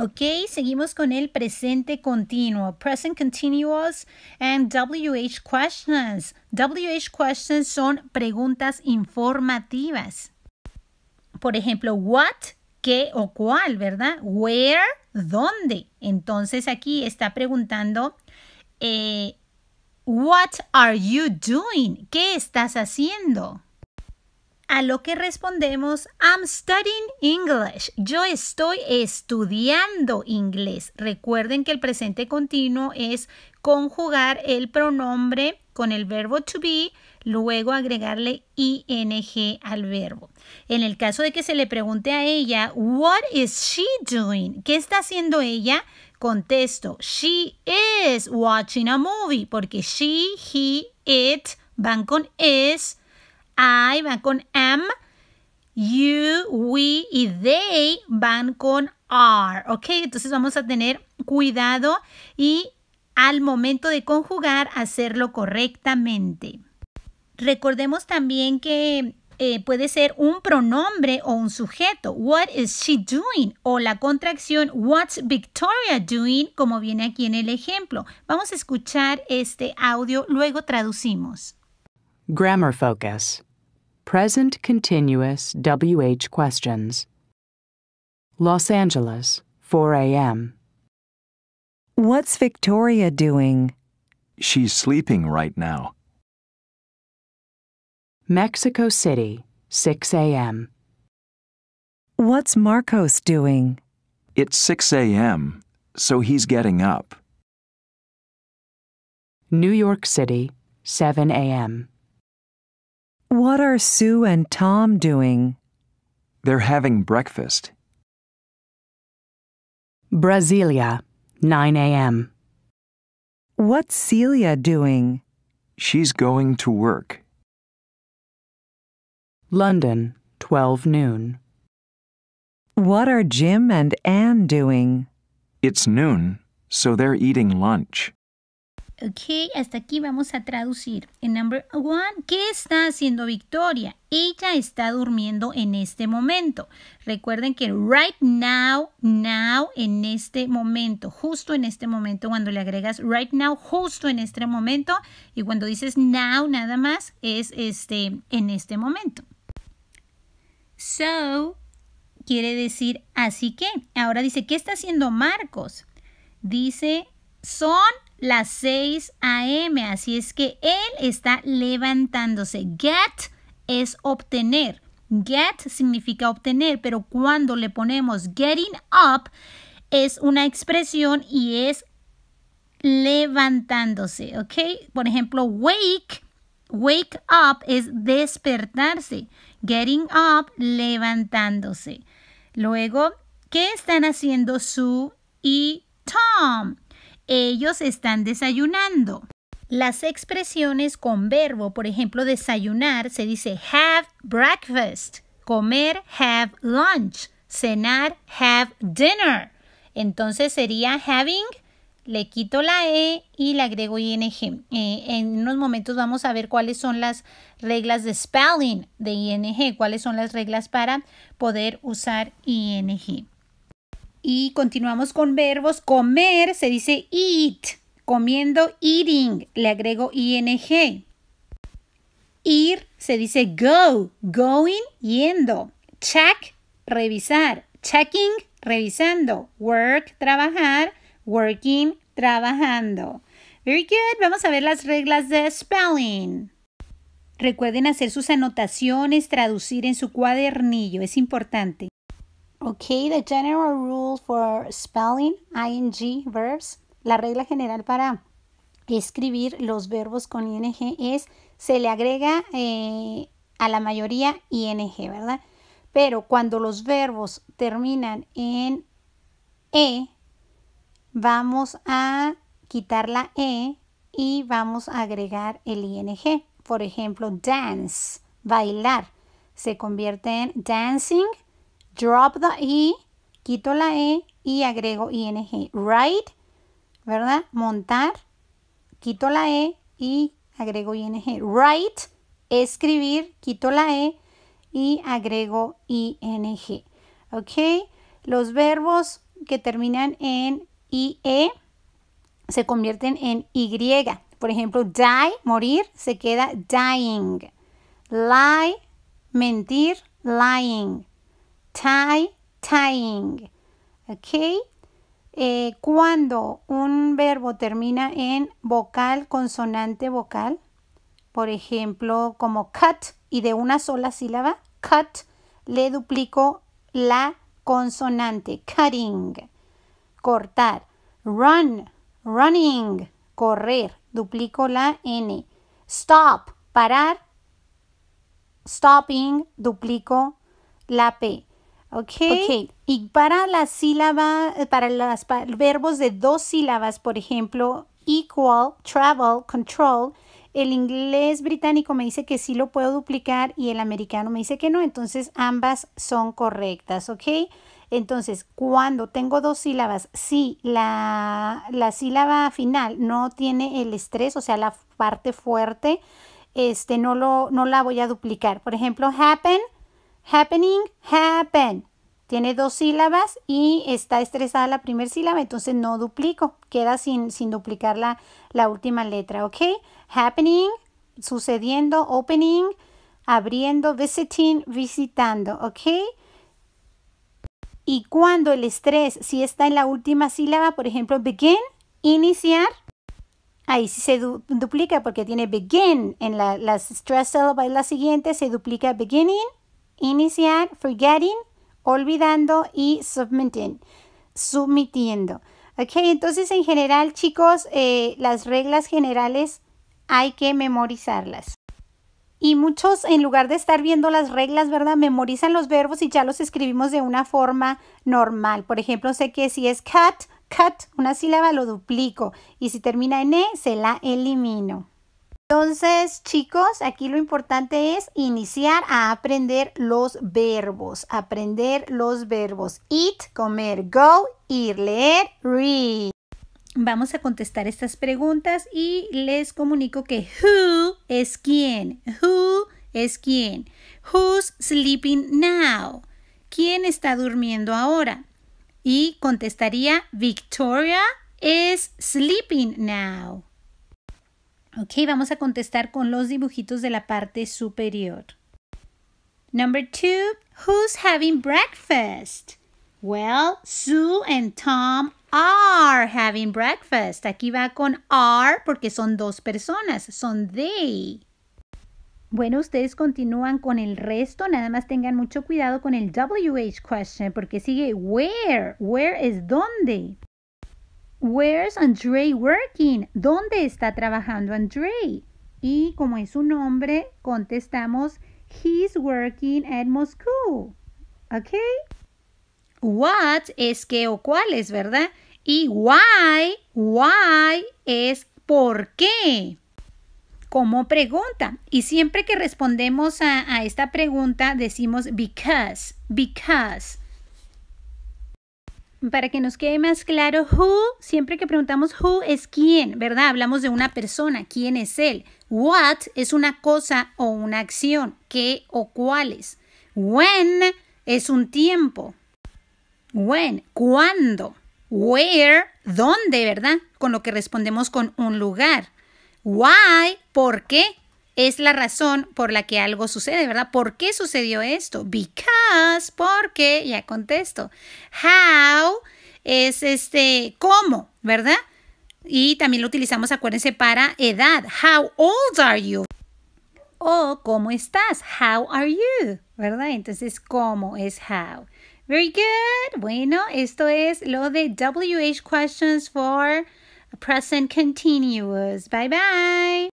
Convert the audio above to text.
Ok, seguimos con el presente continuo, present continuous and WH questions. WH questions son preguntas informativas. Por ejemplo, what, qué o cuál, ¿verdad? Where, dónde. Entonces aquí está preguntando, eh, what are you doing? ¿Qué estás haciendo? a lo que respondemos, I'm studying English. Yo estoy estudiando inglés. Recuerden que el presente continuo es conjugar el pronombre con el verbo to be, luego agregarle ing al verbo. En el caso de que se le pregunte a ella, what is she doing? ¿Qué está haciendo ella? Contesto, she is watching a movie, porque she, he, it van con is I va con am, you, we y they van con are, ¿ok? Entonces vamos a tener cuidado y al momento de conjugar hacerlo correctamente. Recordemos también que eh, puede ser un pronombre o un sujeto. What is she doing? O la contracción What's Victoria doing? Como viene aquí en el ejemplo. Vamos a escuchar este audio, luego traducimos. Grammar focus. present continuous WH questions. Los Angeles, 4 a.m. What's Victoria doing? She's sleeping right now. Mexico City, 6 a.m. What's Marcos doing? It's 6 a.m., so he's getting up. New York City, 7 a.m. What are Sue and Tom doing? They're having breakfast. Brasilia, 9 a.m. What's Celia doing? She's going to work. London, 12 noon. What are Jim and Anne doing? It's noon, so they're eating lunch. Ok, hasta aquí vamos a traducir. En number one, ¿qué está haciendo Victoria? Ella está durmiendo en este momento. Recuerden que right now, now, en este momento, justo en este momento, cuando le agregas right now, justo en este momento, y cuando dices now nada más, es este, en este momento. So, quiere decir así que. Ahora dice, ¿qué está haciendo Marcos? Dice, son las 6 a.m. Así es que él está levantándose. Get es obtener. Get significa obtener, pero cuando le ponemos getting up es una expresión y es levantándose, ¿ok? Por ejemplo, wake, wake up es despertarse. Getting up, levantándose. Luego, ¿qué están haciendo Sue y Tom? ellos están desayunando. Las expresiones con verbo, por ejemplo, desayunar, se dice have breakfast, comer have lunch, cenar have dinner. Entonces sería having, le quito la E y le agrego ing. Eh, en unos momentos vamos a ver cuáles son las reglas de spelling de ing, cuáles son las reglas para poder usar ing. Y continuamos con verbos. Comer se dice eat. Comiendo, eating. Le agrego ing. Ir se dice go. Going, yendo. Check, revisar. Checking, revisando. Work, trabajar. Working, trabajando. Very good. Vamos a ver las reglas de spelling. Recuerden hacer sus anotaciones, traducir en su cuadernillo. Es importante. Okay, the general rule for spelling ing verbs. La regla general para escribir los verbos con ing es se le agrega eh, a la mayoría ing, ¿verdad? Pero cuando los verbos terminan en e, vamos a quitar la e y vamos a agregar el ing. Por ejemplo, dance, bailar, se convierte en dancing drop the E, quito la E y agrego ING. Write, ¿verdad? Montar, quito la E y agrego ING. Write, escribir, quito la E y agrego ING. ¿Ok? Los verbos que terminan en IE se convierten en Y. Por ejemplo, die, morir, se queda dying. Lie, mentir, lying tie, tying. ¿Ok? Eh, cuando un verbo termina en vocal, consonante vocal, por ejemplo, como cut y de una sola sílaba, cut, le duplico la consonante, cutting, cortar. Run, running, correr, duplico la N. Stop, parar, stopping, duplico la P. Okay. ok. Y para eh, las sílabas, para los verbos de dos sílabas, por ejemplo, equal, travel, control, el inglés británico me dice que sí lo puedo duplicar y el americano me dice que no. Entonces ambas son correctas, ¿ok? Entonces, cuando tengo dos sílabas, si la, la sílaba final no tiene el estrés, o sea, la parte fuerte, este, no, lo, no la voy a duplicar. Por ejemplo, happen Happening, happen. Tiene dos sílabas y está estresada la primera sílaba, entonces no duplico. Queda sin, sin duplicar la, última letra, ¿ok? Happening, sucediendo, opening, abriendo, visiting, visitando, ¿ok? Y cuando el estrés si está en la última sílaba, por ejemplo, begin, iniciar, ahí sí se duplica porque tiene begin en la, la stress syllable, la siguiente se duplica beginning, iniciar, forgetting, olvidando y submitting, submitiendo. Ok, entonces en general, chicos, eh, las reglas generales hay que memorizarlas. Y muchos, en lugar de estar viendo las reglas, ¿verdad? Memorizan los verbos y ya los escribimos de una forma normal. Por ejemplo, sé que si es cut, cut, una sílaba lo duplico. Y si termina en E, se la elimino. Entonces, chicos, aquí lo importante es iniciar a aprender los verbos, aprender los verbos eat, comer, go, ir, leer, read. Vamos a contestar estas preguntas y les comunico que who es quién, who es quién, who's sleeping now, quién está durmiendo ahora. Y contestaría Victoria is sleeping now. Ok, vamos a contestar con los dibujitos de la parte superior. Number two, who's having breakfast? Well, Sue and Tom are having breakfast. Aquí va con are porque son dos personas, son they. Bueno, ustedes continúan con el resto, nada más tengan mucho cuidado con el WH question porque sigue where, where es dónde. Where's Andre working? ¿Dónde está trabajando Andre? Y como es su nombre, contestamos He's working at Moscow. ¿Ok? What es que o cuál es, ¿verdad? Y why, why es por qué. Como pregunta. Y siempre que respondemos a, a esta pregunta decimos because, because para que nos quede más claro, who, siempre que preguntamos who es quién, ¿verdad? Hablamos de una persona, quién es él. What es una cosa o una acción, qué o cuáles. When es un tiempo. When, cuándo. Where, dónde, ¿verdad? Con lo que respondemos con un lugar. Why, ¿por qué? es la razón por la que algo sucede, ¿verdad? ¿Por qué sucedió esto? Because, porque, ya contesto. How es este, ¿cómo? ¿Verdad? Y también lo utilizamos, acuérdense, para edad. How old are you? O ¿cómo estás? How are you? ¿Verdad? Entonces, ¿cómo es how? Very good. Bueno, esto es lo de WH Questions for Present Continuous. Bye bye.